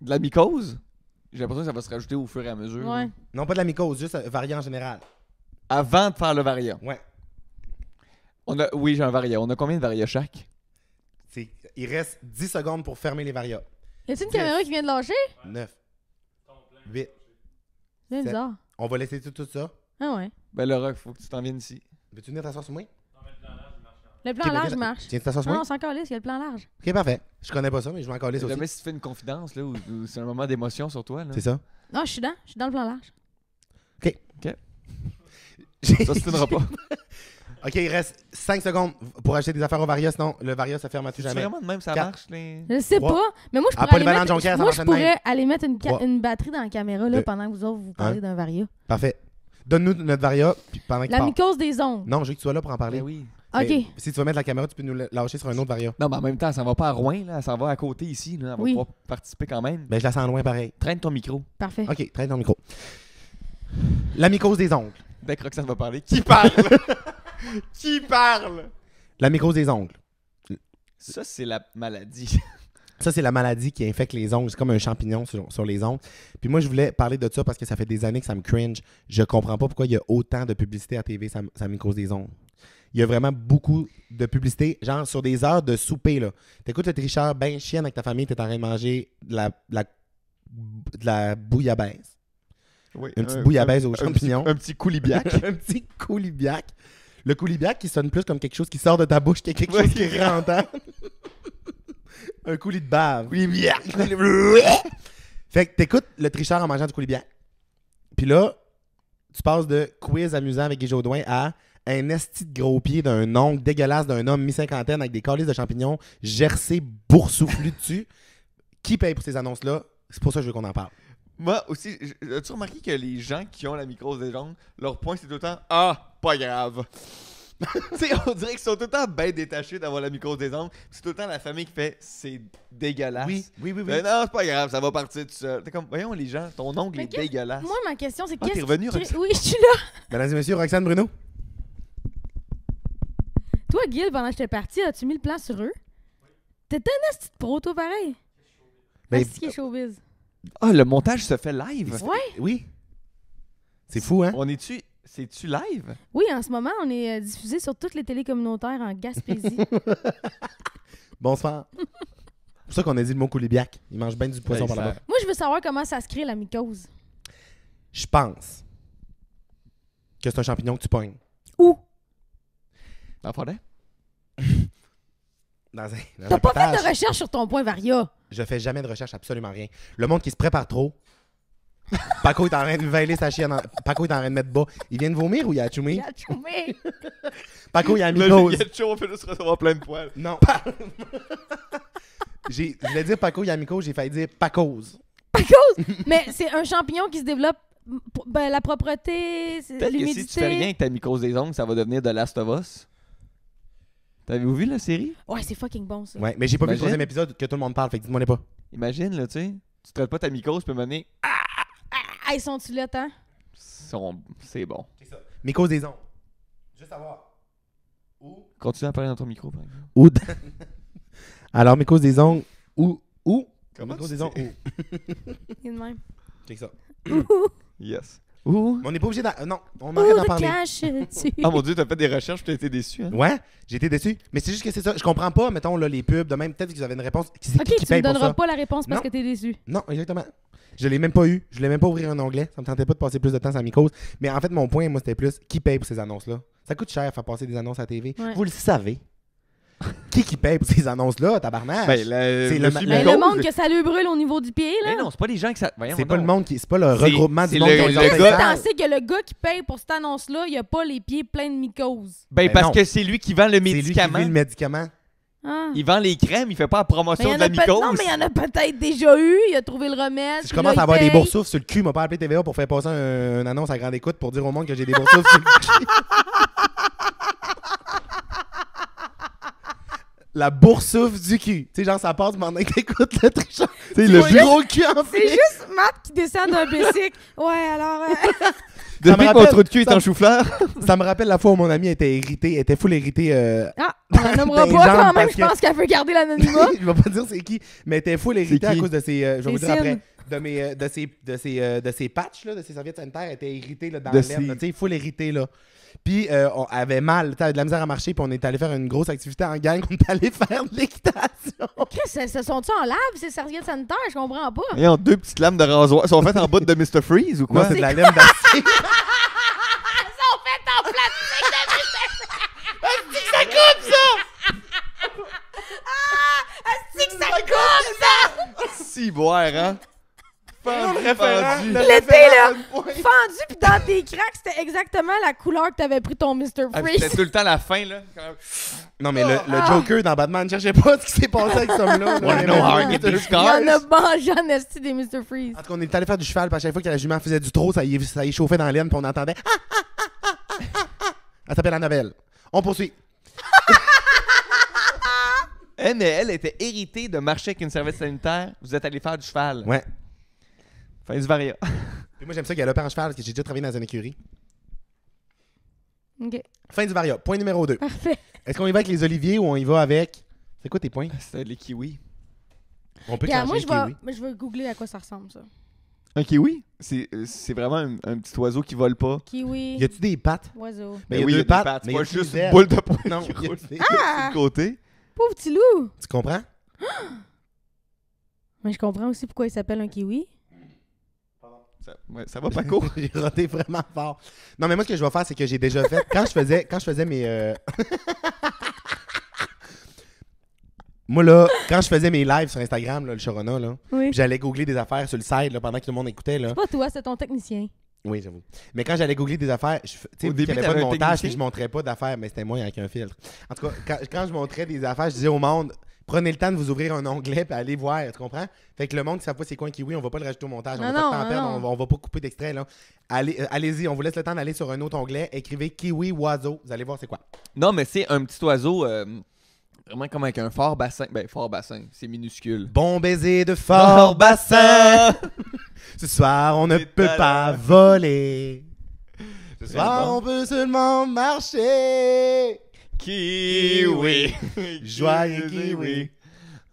De la mycose? J'ai l'impression que ça va se rajouter au fur et à mesure. Ouais. Non, pas de la mycose, juste euh, varia en général. Avant de faire le varia. Ouais. On a, oui, j'ai un varia. On a combien de varia chaque? Il reste 10 secondes pour fermer les varias. Y a-t-il une caméra qui vient de lâcher? 9, 8, C'est bizarre. on va laisser tout, ça. Ah ouais. Ben, Laura, il faut que tu t'en viennes ici. Veux-tu venir t'asseoir sur moi? Le plan Le plan large marche. Tiens, t'asseoir sur Non, on s'en calisse, il y a le plan large. Ok, parfait. Je connais pas ça, mais je vais encore aussi. Jamais si tu fais une confidence, là, ou, c'est un moment d'émotion sur toi, là. C'est ça? Non, je suis dedans. Je suis dans le plan large. Ok. Ça, c'est une repas. OK, il reste 5 secondes pour acheter des affaires au Varia, sinon le Varia ça ferme à tout jamais. C'est vraiment de même, ça marche. Les... Je sais pas, mais moi, je ah, pourrais, aller mettre, moi, je pourrais aller mettre, une, batterie dans la caméra là, pendant que vous autres vous parlez d'un Varia. Parfait. Donne-nous notre Varia, puis pendant La mycose des ongles. Non, je veux que tu sois là pour en parler. Ben mais oui. OK. si tu vas mettre la caméra, tu peux nous lâcher sur un autre Varia. Non, mais en même temps, ça va pas à Rouen, là. Ça va à côté ici, là. On va pouvoir participer quand même. Mais ben, je la sens loin pareil. Traîne ton micro. Parfait. OK, traîne ton micro. La mycose des ongles. Dès que va parler, qui parle? Qui parle? La mycose des ongles. Ça, c'est la maladie. Ça, c'est la maladie qui infecte les ongles. C'est comme un champignon sur, les ongles. Puis moi, je voulais parler de ça parce que ça fait des années que ça me cringe. Je comprends pas pourquoi il y a autant de publicité à TV, ça, ça mycose des ongles. Il y a vraiment beaucoup de publicité, genre sur des heures de souper. là. T'écoutes le tricheur ben chienne avec ta famille, t'es en train de manger de la, la, bouillabaisse. Oui, une petite bouillabaisse aux champignons. Un petit coulibiac. un petit coulibiac. Le coulibiac qui sonne plus comme quelque chose qui sort de ta bouche que quelque chose qui rentre. un coulis de bave. Coulibiac. fait que t'écoutes le tricheur en mangeant du coulibiac. Puis là, tu passes de quiz amusant avec Guy à un esti de gros pied d'un ongle dégueulasse d'un homme mi-cinquantaine avec des corlisses de champignons gercés boursouflus dessus. Qui paye pour ces annonces-là? C'est pour ça que je veux qu'on en parle. Moi aussi, as-tu remarqué que les gens qui ont la micro des jambes, leur point c'est tout le temps Ah, pas grave. on dirait qu'ils sont tout le temps bien détachés d'avoir la mucose des ongles. C'est tout le temps la famille qui fait c'est dégueulasse. Oui, oui, oui. non, c'est pas grave, ça va partir tout seul. comme, voyons les gens, ton ongle est dégueulasse. Moi, ma question, c'est ah, qu'est-ce. es revenu, que... Roxane? Oui, je suis là. Mesdames et monsieur. Roxane Bruno. Toi, Gil, pendant que j'étais parti, as-tu mis le plan sur eux? Oui. T'étais un petit pro, toi, pareil. quest ben, ce qui est showbiz. Ah, le montage se fait live. Oui. C'est fou, hein? On est-tu c'est-tu live? Oui, en ce moment, on est euh, diffusé sur toutes les télés communautaires en Gaspésie. Bonsoir. C'est pour ça qu'on a dit le mot coulibiac. Il mange bien du poisson par là bas Moi, je veux savoir comment ça se crée la mycose. Je pense que c'est un champignon que tu pognes. Où? Dans le forêt? T'as pas fait de recherche sur ton point Varia. Je fais jamais de recherche, absolument rien. Le monde qui se prépare trop, Paco est en train de veiller sa chienne. Paco est en train de mettre bas. Il vient de vomir ou il a chumé? Il a chumé. Paco, il a mis le Il a fait juste recevoir plein de poils. Non. j'ai, je voulais dire Paco il a Yamiko, j'ai failli dire Pacose. Pacose! Mais c'est un champignon qui se développe. Ben, la propreté, Peut-être que si tu fais rien avec ta mycose des ongles, ça va devenir de Last of Us. vous vu la série? Ouais, c'est fucking bon ça. Ouais, mais j'ai pas vu le troisième épisode que tout le monde parle, fait que dites-moi pas. Imagine, là, tu sais, tu traites pas ta mycose, tu peux mener. Ah, ils sont-tu là, hein? C'est bon. C'est ça. Mais cause des ongles. Juste à Où? Continue à parler dans ton micro, par exemple. Où Alors, mes causes des ongles, Où? Où? Comment mes des ongles, Où? Il est même. C'est ça. Yes. Où? on n'est pas obligé d'en. Euh, non, on arrête d'en parler. caches euh, Ah mon dieu, t'as fait des recherches, t'as été déçu. Hein? Ouais, j'ai été déçu. Mais c'est juste que c'est ça. Je comprends pas, mettons, là, les pubs de même. Peut-être que vous avez une réponse. Qui, Ok, qui tu ne me donneras pas la réponse parce que t'es déçu. Non, exactement. Je l'ai même pas eu. Je l'ai même pas ouvrir un onglet. Ça me tentait pas de passer plus de temps à la mycose. Mais en fait, mon point, moi, c'était plus qui paye pour ces annonces-là. Ça coûte cher faire passer des annonces à la TV. Vous le savez. qui qui paye pour ces annonces-là, tabarnage? Ben, Mais c'est le, monde que ça lui brûle au niveau du pied, là. Mais non, c'est pas gens qui ça. C'est pas le monde qui. C'est pas le regroupement du monde le, qui est le que le gars qui paye pour cette annonce-là, il a pas les pieds pleins de mycose. Ben, ben, parce que c'est lui qui vend le médicament. C'est lui qui vend le médicament. Ah. Il vend les crèmes, il fait pas la promotion de la mycose. Non, mais il y en a peut-être déjà eu, il a trouvé le remède. je commence à avoir des boursoufs sur le cul, il m'a pas appelé TVA pour faire passer une annonce à grande écoute pour dire au monde que j'ai des boursoufs. sur le cul. la boursouffe du cul. Tu sais, genre, ça passe pendant que t'écoutes le tricheur, Tu sais, le bureau gros cul en fait. C'est juste Matt qui descend d'un bicycle. Ouais, alors. Euh... Depuis que mon de cul est en chou-fleur. ça me rappelle la fois où mon ami était irritée, était full irritée. Euh, ah, on la nommera pas quand même, je pense qu'elle veut garder l'anonymat. je vais pas dire c'est qui, mais était full irritée à cause de ses. Euh, je vais vous dire après. De, mes, euh, de, ses, de, ses, de, ses, patchs, là, de ses serviettes sanitaires, elle était irritée là, dans l'air. Tu sais, full irritée. là. Puis euh, on avait mal, t'avais de la misère à marcher, puis on est allé faire une grosse activité en gang, on est allé faire de l'équitation. Chris, ce sont-ils en lave, ces serviettes sanitaires? Je comprends pas. Ils ont deux petites lames de rasoir. Ils sont faites en bout de Mr. Freeze ou quoi? c'est de la lame d'acier. Ils sont faites en plastique de Mr. Freeze. ça coupe, ça! ah! Est-ce que ça coupe, ça? Si, boire, hein? L'été, là, fendu, pis dans tes cracks, c'était exactement la couleur que t'avais pris ton Mr. Ah, Freeze. c'était tout le temps la fin, là. Non, mais le, ah. Joker dans Batman, cherchait pas ce qui s'est passé avec ce homme-là. On a mangé en esti des Mr. Freeze. En tout cas, on est allé faire du cheval, parce à chaque fois que la jument faisait du trop, ça y, chauffait dans l'aine, pis on entendait. Elle ah, s'appelle Annabelle. On poursuit. Elle, elle était héritée de marcher avec une serviette sanitaire. Vous êtes allé faire du cheval. Ouais. Fin du varia. moi, j'aime ça qu'il y a en cheval parce que j'ai déjà travaillé dans une écurie. OK. Fin du varia. Point numéro 2. Parfait. Est-ce qu'on y va avec les oliviers ou on y va avec. C'est quoi tes points? C'est les kiwis. On peut moi, je les kiwis. je vais googler à quoi ça ressemble, ça. Un kiwi, c'est euh, vraiment un, petit oiseau qui vole pas. Kiwi, Y a-tu des pattes? oiseau. Mais ben, ben oui, a deux pattes. mais Pas juste une boule de poing Non, qui Ah! côté. Pauvre petit loup! Tu comprends? Mais je comprends aussi pourquoi il s'appelle un kiwi. Ça, ouais, ça va, court j'ai roté vraiment fort. Non, mais moi, ce que je vais faire, c'est que j'ai déjà fait. Quand je faisais, quand je faisais mes. Euh, moi, là, quand je faisais mes lives sur Instagram, le Chorona, là, j'allais googler des affaires sur le site là, pendant que tout le monde écoutait. C'est pas toi, c'est ton technicien. Oui, j'avoue. Mais quand j'allais googler des affaires, je, au il pas de montage, et je montrais pas d'affaires, mais c'était moi avec un filtre. En tout cas, quand je montrais des affaires, je disais au monde, prenez le temps de vous ouvrir un onglet et allez voir, tu comprends? Fait que le monde qui ne c'est quoi un kiwi, on va pas le rajouter au montage. on va pas perdre, on va, pas couper d'extrait. là. Allez, euh, allez-y, on vous laisse le temps d'aller sur un autre onglet. Écrivez kiwi oiseau, vous allez voir c'est quoi. Non, mais c'est un petit oiseau. Euh, vraiment comme avec un fort bassin. Ben, fort bassin, c'est minuscule. Bon baiser de fort bassin. Ce soir, on ne peut pas voler. Ce soir, on peut seulement marcher. Kiwi. Joyeux kiwi.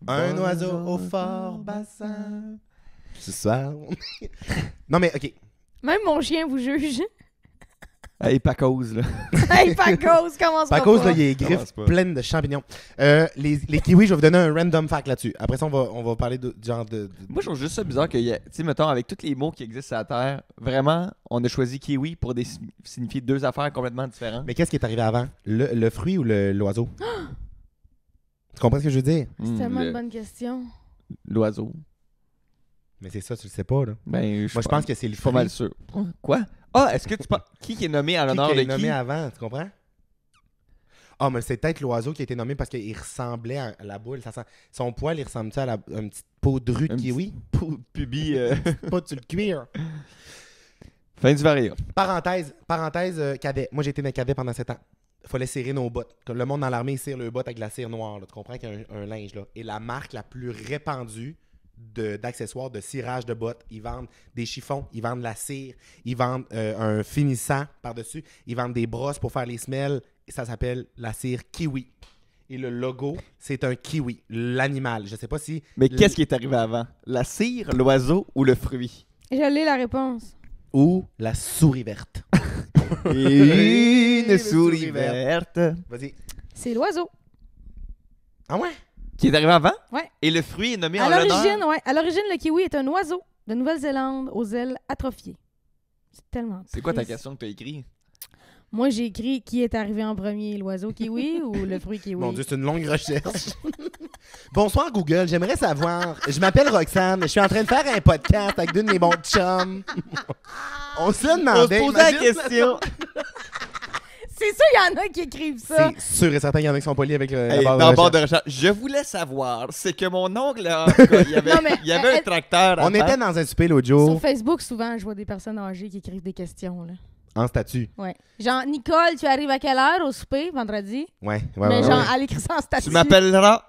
Un oiseau au fort bassin. Ce soir. non, mais OK. Même mon chien vous juge. Hey, euh, cause là. hey, cause commence pas. cause là, il y a griffes pleines de champignons. Euh, les, kiwis, je vais vous donner un random fact là-dessus. Après ça, on va, parler du genre de, Moi, je trouve juste ça bizarre que, tu sais, mettons, avec tous les mots qui existent sur la Terre, vraiment, on a choisi kiwi pour signifier deux affaires complètement différentes. Mais qu'est-ce qui est arrivé avant Le, le fruit ou l'oiseau Tu comprends ce que je veux dire C'est tellement hmm, une bonne question. L'oiseau. Mais c'est ça, tu le sais pas, là. Ben, Moi, je pense que c'est le Je pas mal sûr. Quoi? Ah, est-ce que tu penses. Qui est nommé à l'honneur de a qui? nommé avant, tu comprends? Ah, mais c'est peut-être l'oiseau qui a été nommé parce qu'il ressemblait à la boule. Son poil, il ressemble-tu à une petite peau de rue de kiwi? Pubi. euh, Pas du cuir. Fin du varia. Parenthèse, parenthèse, euh, cadet. Moi, j'ai été dans cadet pendant 7 ans. Fallait serrer nos bottes. Comme le monde dans l'armée, il serre le bottes avec de la cire noire. Tu comprends qu'il linge. là. Et la marque la plus répandue, d'accessoires de, cirage de bottes. Ils vendent des chiffons, ils vendent la cire, ils vendent euh, un finissant par-dessus, ils vendent des brosses pour faire les semelles. ça s'appelle la cire kiwi. Et le logo, c'est un kiwi, l'animal. Je sais pas si. Mais qu'est-ce qui est arrivé avant La cire, l'oiseau ou le fruit J'allais la réponse. Ou la souris verte. Une souris verte. Vas-y. C'est l'oiseau. Ah ouais qui est arrivé avant? Oui. Et le fruit est nommé à en l'honneur. À l'origine, le kiwi est un oiseau de Nouvelle-Zélande aux ailes atrophiées. C'est tellement. C'est quoi ta question que tu as écrite? Moi, j'ai écrit qui est arrivé en premier, l'oiseau kiwi ou le fruit kiwi? Mon Dieu, c'est une longue recherche. Bonsoir Google, j'aimerais savoir. Je m'appelle Roxane, je suis en train de faire un podcast avec deux de mes bons chums. On se demandé. se la question. C'est sûr, il y en a qui écrivent ça. C'est sûr et certain, il y en a qui sont polis avec le, de, recherche. Je voulais savoir, c'est que mon oncle, il y avait, euh, un tracteur. On était dans un super l'autre Sur Facebook, souvent, je vois des personnes âgées qui écrivent des questions. Là. En statut. Ouais. Genre, Nicole, tu arrives à quelle heure au souper vendredi? Ouais, ouais, Mais genre, elle ça en statut. Tu m'appelleras.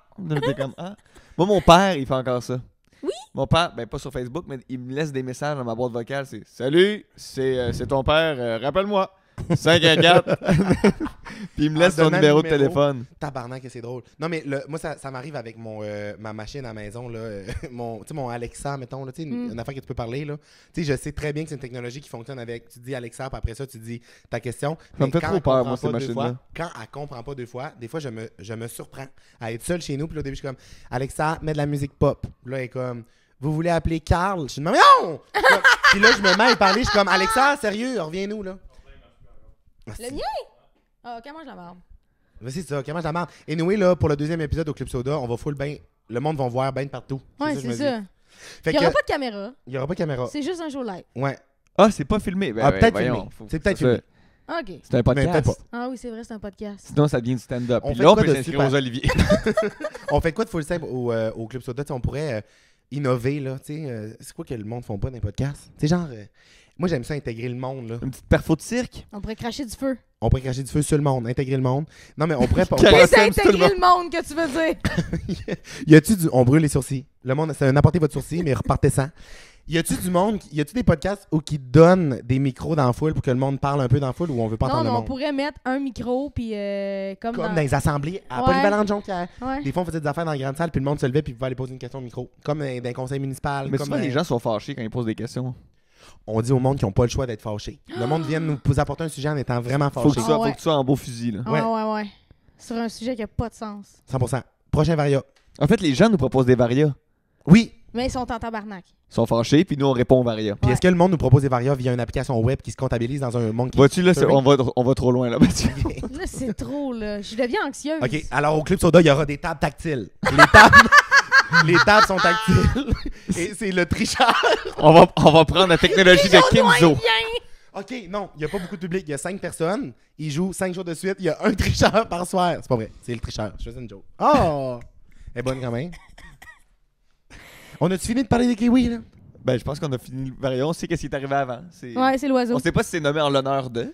Hein? Moi, mon père, il fait encore ça. Oui. Mon père, ben pas sur Facebook, mais il me laisse des messages dans ma boîte vocale. C'est Salut, euh, c'est ton père, euh, rappelle-moi. 5 4 Puis il me laisse son numéro, de téléphone. Tabarnak, c'est drôle. Non, mais moi, ça, m'arrive avec mon, euh, ma machine à maison, là, euh, mon, mon Alexa, mettons, là, mm. une, affaire que tu peux parler. Là. je sais très bien que c'est une technologie qui fonctionne avec. Tu dis Alexa, puis après ça, tu dis ta question. Ça me fait trop peur, moi, ces machines-là. Quand elle comprend pas deux fois, des fois, je me, je me surprends à être seul chez nous. Puis au début, je suis comme Alexa, mets de la musique pop. Là, elle est comme vous voulez appeler Carl? Je suis non! Puis là, je me mets à parler, je suis comme, Alexa, sérieux, reviens-nous, là. Ah, le mien? Ah, ok, mange la marde. c'est ça, comment je la marre. Et anyway, là, pour le deuxième épisode au Club Soda, on va full bien, Le monde va voir bain de partout. Ouais, c'est ça. Il n'y aura pas de caméra. Il n'y aura pas de caméra. C'est juste un jour live. Ouais. Ah, c'est pas filmé. Ben, ah, ben, peut-être filmé. C'est peut-être filmé. Ah, OK. C'est un podcast. Ah oui, c'est vrai, c'est un podcast. Sinon, ça devient du stand-up. là, on peut de aux Olivier. on fait quoi de full simple au, euh, Club Soda? on pourrait euh, innover, là. sais. Euh, c'est quoi que le monde ne font pas dans les podcasts? C'est genre moi, j'aime ça intégrer le monde. Là. Une petite perfo de cirque. On pourrait cracher du feu. On pourrait cracher du feu sur le monde, intégrer le monde. Non, mais on pourrait pas. c'est intégrer le monde que tu veux dire. y a-tu du. On brûle les sourcils. Le monde, c'est un votre sourcil, mais repartez ça. Y a-tu du monde, y a-tu des podcasts où qui donnent des micros dans la foule pour que le monde parle un peu dans la foule ou on veut pas entendre le on monde? on pourrait mettre un micro puis euh, comme, comme dans... les assemblées à ouais. Jonquière. Des fois on faisait des affaires dans la grande salle puis le monde se levait puis pouvait aller poser une question au micro, comme dans un conseil municipal. Mais comme, les gens sont fâchés quand ils posent des questions on dit au monde qu'ils n'ont pas le choix d'être fâchés. Le monde vient nous apporter un sujet en étant vraiment fâché. Faut que tu sois, ah que tu sois en beau fusil. ouais. Ah ouais, ouais. Sur un sujet qui n'a pas de sens. 100 Prochain varia. En fait, les gens nous proposent des varia. Oui. Mais ils sont en tabarnak. Ils sont fâchés, puis nous, on répond aux varia. Puis est-ce que le monde nous propose des varia via une application web qui se comptabilise dans un monde qui. Vois-tu, là, on va, on va trop loin, là, là, c'est trop, là. Je deviens anxieuse. OK, alors au Club Soda, il y aura des tables tactiles. Les tables les tables sont tactiles. Et c'est le tricheur. On va, on prendre la technologie de Kimzo. OK, non, il n'y a pas beaucoup de public. Il y a cinq personnes. Ils jouent cinq jours de suite. Il y a un tricheur par soir. C'est pas vrai. C'est le tricheur. Je fais une joke. Oh! Elle est bonne quand même. On a-tu fini de parler des kiwis, là? Ben, je pense qu'on a fini le variant. On sait qu'est-ce qui est arrivé avant. C'est... Ouais, c'est l'oiseau. On sait pas si c'est nommé en l'honneur de.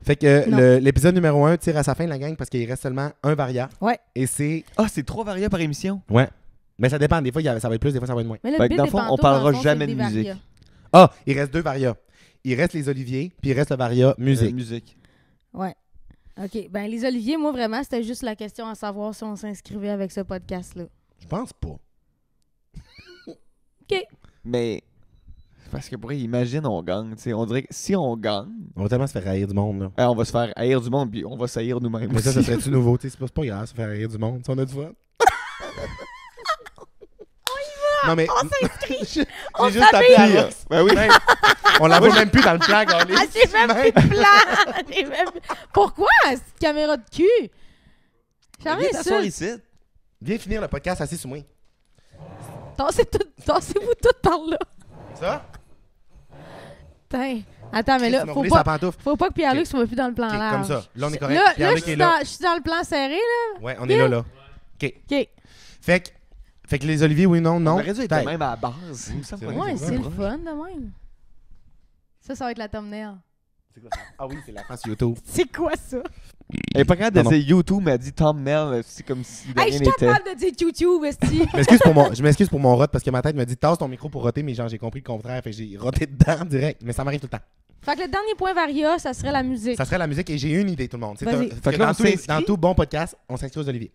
Fait que l'épisode numéro 1 tire à sa fin, de la gang, parce qu'il reste seulement un varia. Ouais. Et c'est. Ah, c'est trois variants par émission. Ouais. Mais ça dépend. Des fois, ça va être plus, des fois, ça va être moins. Mais là, dans le fond, on parlera jamais de musique. Ah, il reste deux varias. Il reste les oliviers, puis il reste le varia euh, musique. musique. OK. Ben, les Oliviers, moi, vraiment, c'était juste la question à savoir si on s'inscrivait avec ce podcast-là. Je pense pas. OK. Mais. Parce que pour imaginer, imagine, on gagne. On dirait que si on gagne, On va tellement se faire haïr du monde, ah, on va se faire haïr du monde, puis on va s'haïr nous-mêmes. Mais ça, ça serait-tu nouveau? C'est pas, grave, se faire haïr du monde. si on a du vote. Non, mais. On s'inscrit. On juste tapé Alex. Ben oui. On la même plus dans le plan, Ah, j'ai même plus de plan. même... Pourquoi cette caméra de cul? Jamais rien Viens ici. Viens finir le podcast assis sur moi. tassez vous tout par là. Ça? Tain. Attends, mais là, faut pas, faut pas que Pierre-Luc soit plus dans le plan là. Comme ça. Là, on est correct. Là, je suis dans, le plan serré, là. Ouais, on est là, là. OK. OK. Fait que fait que les oliviers, oui, non, non. On aurait dû être même à la base. c'est le fun de même. Ça, ça va être la thumbnail. Quoi ça? Ah oui, c'est la France YouTube. C'est quoi ça? Elle pas capable de dire YouTube, mais elle dit thumbnail. Euh, c'est comme si. Hey, je suis capable de dire YouTube, esti. je m'excuse pour mon rot parce que ma tête me dit tasse ton micro pour roter, mais genre j'ai compris le contraire. Fait j'ai roté dedans direct. Mais ça m'arrive tout le temps. Fait que le dernier point varia, ça serait la musique. Ça serait la musique et j'ai une idée, tout le monde. Fait que dans, tout, bon podcast, on s'inscrit aux Olivier.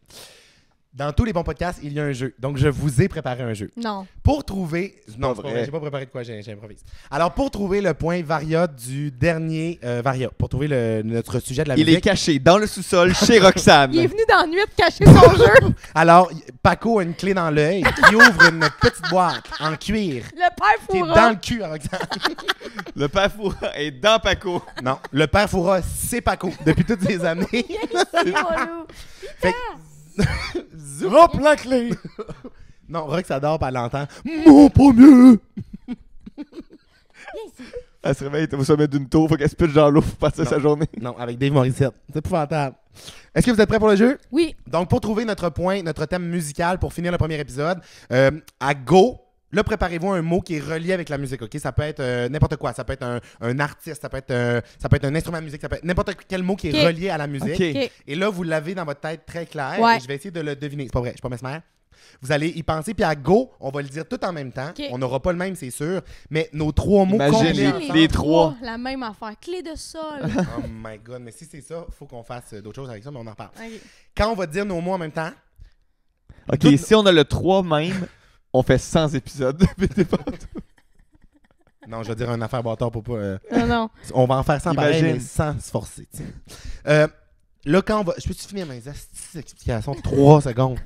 Dans tous les bons podcasts, il y a un jeu. Donc, je vous ai préparé un jeu. Non. Pour trouver. Non, J'ai pas préparé de quoi, j'improvise. Alors, pour trouver le point Varia du dernier euh, Varia, pour trouver notre sujet de la musique. Il est caché dans le sous-sol chez Roxane. il est venu dans la nuit cacher son jeu. Alors, Paco a une clé dans l'œil Il ouvre une petite boîte en cuir. Le père Foura. Qui dans le cul Roxane. le père Foura est dans Paco. Non, le père Foura, c'est Paco depuis toutes ces années. hop la clé! non, Rox adore, pas l'entend. Mon premier! elle se réveille, elle au sommet d'une tour, faut qu'elle se pète dans l'eau pour passer sa journée. Non, avec Dave Morissette. C'est épouvantable. Est-ce que vous êtes prêts pour le jeu? Oui. Donc, pour trouver notre point, notre thème musical pour finir le premier épisode, euh, à go, Là, préparez-vous un mot qui est relié avec la musique, OK? Ça peut être euh, n'importe quoi. Ça peut être un, artiste, ça peut être, euh, ça peut être un instrument de musique, ça peut être n'importe quel mot qui est relié à la musique. Et là, vous l'avez dans votre tête très clair. je vais essayer de le deviner. C'est pas vrai, je suis pas messe-mère. Vous allez y penser, puis à go, on va le dire tout en même temps. On n'aura pas le même, c'est sûr, mais nos trois mots Imaginez les- trois. La même affaire. Clé de sol. Oh my God, mais si c'est ça, faut qu'on fasse euh, d'autres choses avec ça, mais on en parle. Quand on va dire nos mots en même temps, Ok, si on a le trois même, on fait 100 épisodes de BD Non, je veux dire un affaire bâtard pour pas. Euh, non, non. On va en faire 100 pareil, mais sans se forcer. Euh, là, quand on va. Je peux-tu finir mes explications 3 secondes?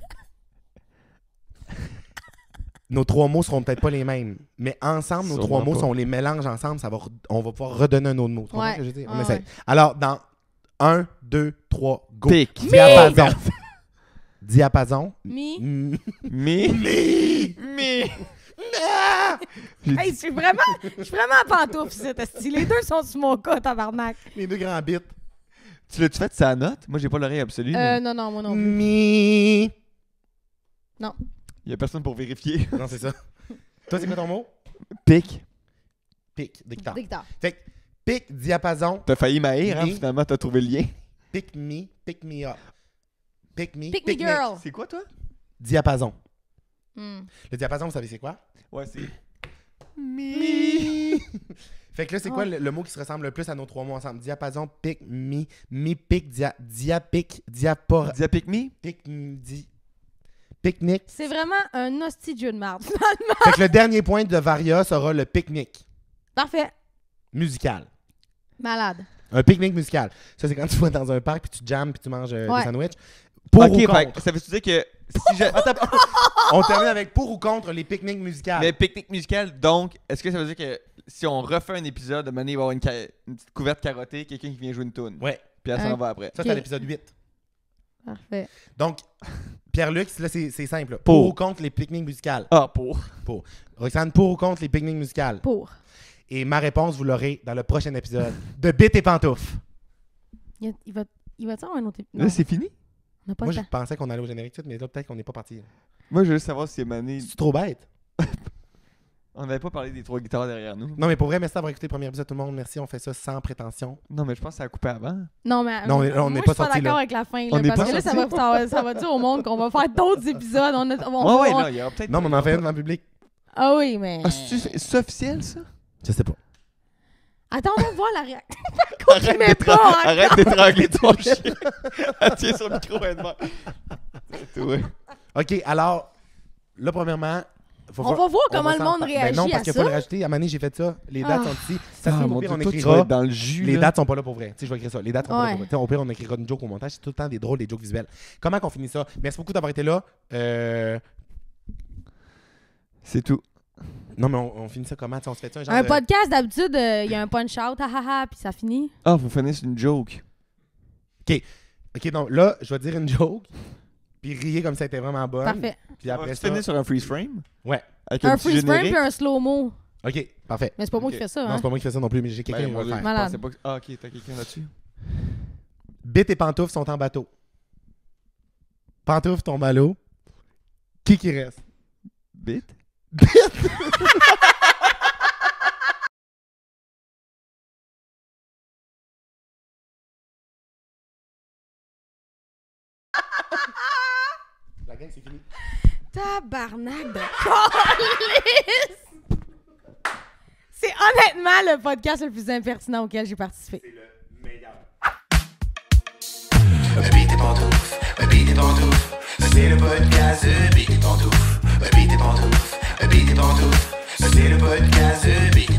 Nos trois mots seront peut-être pas les mêmes, mais ensemble, nos trois mots, si on les mélange ensemble, ça va on va pouvoir redonner un autre mot. Ouais. Que je dis? On essaie. Alors, dans 1, 2, 3, go. Diapason. Diapason. Mi. Mi. Mi. Mi. Mi. Hey, je suis vraiment, je suis vraiment en pantoufle, Les deux sont sur mon cas, tabarnak. Les deux grands bites. Tu l'as-tu fait sa note? Moi, j'ai pas l'oreille absolue. Euh, non, non, moi non Mi. Non. Il y a personne pour vérifier. non, c'est ça. Toi, c'est quoi ton mot? Pic. Pic, dictateur. Fait pic, diapason. T'as failli m'haïr, hein, finalement, t'as trouvé le lien. Pick me, pick me up. Pick me. Pick, me girl. C'est quoi, toi? Diapason. Hmm. Le diapason, vous savez, c'est quoi? Ouais, c'est. Me. fait que là, c'est quoi le, mot qui se ressemble le plus à nos trois mots ensemble? Diapason, pick me, me pick, dia, dia pick, diapor. Dia pick me? Pick me, di. pique C'est vraiment un hostie de marde. fait que le dernier point de Varia sera le pique-nique. Parfait. Musical. Malade. Un pique-nique musical. Ça, c'est quand tu vas dans un parc puis tu jammes puis tu manges euh, sandwich. Pour ou contre? ça veut dire que on termine avec pour ou contre les pique-niques musicales. les pique niques musicales donc, est-ce que ça veut dire que si on refait un épisode, de manière, il va y avoir une, petite couverte carottée, quelqu'un qui vient jouer une tune. Ouais. Puis elle s'en va après. Ça, c'est l'épisode 8. Parfait. Donc, Pierre-Luc, là, c'est simple. Pour. ou contre les pique-niques musicales. Ah, pour. pour Roxane, pour ou contre les pique-niques musicales. Pour. Et ma réponse, vous l'aurez dans le prochain épisode de Bit et Pantouf. Il va il va un autre épisode. Là, c'est fini? Moi, je pensais qu'on allait au générique tout, mais là, peut-être qu'on n'est pas parti. Moi, je veux juste savoir si Mané. C'est trop bête. On n'avait pas parlé des trois guitares derrière nous. Non, mais pour vrai, merci d'avoir écouté le premier épisode, tout le monde. Merci, on fait ça sans prétention. Non, mais je pense que ça a coupé avant. Non, mais on n'est pas je suis pas d'accord avec la fin. là, parce que là, ça va, ça, va, dire au monde qu'on va faire d'autres épisodes. On a- ouais, non, il y peut-être. Non, mais on en fait un devant le public. Ah oui, mais... est ah, c'est officiel, ça? Je sais pas. Attends, on va voir la réaction. arrête d'étrangler arrête d'étrangler ton chien. tient son micro elle C'est tout. ouais. OK, alors, là, premièrement, On va voir comment le monde ben réagit non, parce à qu'il faut rajouter. À j'ai fait ça. Les dates ah. sont ici. Ah, ça, c'est pire, dans le jus. Les dates sont pas là pour vrai. Tu sais, je vais écrire ça. Les dates sont pas là pour vrai. Au pire, on écrira une joke au montage. C'est tout le temps des drôles, des jokes visuels. Comment qu'on finit ça? Merci beaucoup d'avoir été là. Euh, c'est tout. Non, mais on, finit ça comment? on se fait un genre Un podcast, d'habitude, euh, il y a un punch-out, ah ah ah, puis ça finit. Ah, vous finissez une joke. OK, ok donc là, je vais dire une joke, puis riez comme ça était vraiment bon. Parfait. Puis après ça... finit sur un freeze frame? Ouais. un, freeze frame puis un slow-mo. OK, parfait. Mais c'est pas moi qui fais ça. Non, hein. c'est pas moi qui fais ça non plus, mais j'ai quelqu'un ben, qui va Ah, ok, t'as quelqu'un là-dessus? Bit et pantoufles sont en bateau. Pantouf tombe à l'eau. Qui qui reste? Bit? La gang, c'est fini. Tabarnak de C'est honnêtement le podcast le plus impertinent auquel j'ai participé. C'est le meilleur. Baby, t'es pantouf. Baby, t'es pantouf. C'est le podcast de Baby, t'es pantouf. Baby, t'es pantouf pantoufles. C'est le podcast de Big